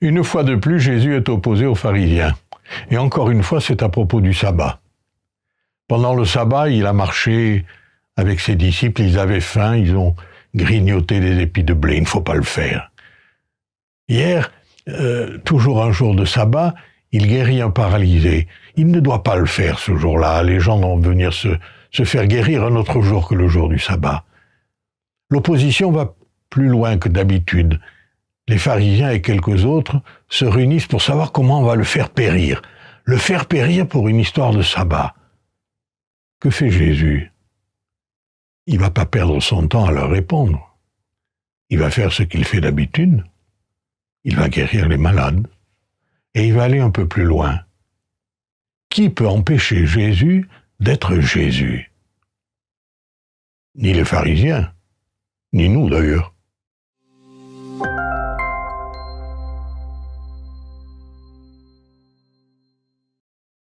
Une fois de plus, Jésus est opposé aux pharisiens. Et encore une fois, c'est à propos du sabbat. Pendant le sabbat, il a marché avec ses disciples, ils avaient faim, ils ont grignoté des épis de blé, il ne faut pas le faire. Hier, euh, toujours un jour de sabbat, il guérit un paralysé. Il ne doit pas le faire ce jour-là, les gens vont venir se, se faire guérir un autre jour que le jour du sabbat. L'opposition va plus loin que d'habitude les pharisiens et quelques autres se réunissent pour savoir comment on va le faire périr. Le faire périr pour une histoire de sabbat. Que fait Jésus Il ne va pas perdre son temps à leur répondre. Il va faire ce qu'il fait d'habitude. Il va guérir les malades. Et il va aller un peu plus loin. Qui peut empêcher Jésus d'être Jésus Ni les pharisiens, ni nous d'ailleurs.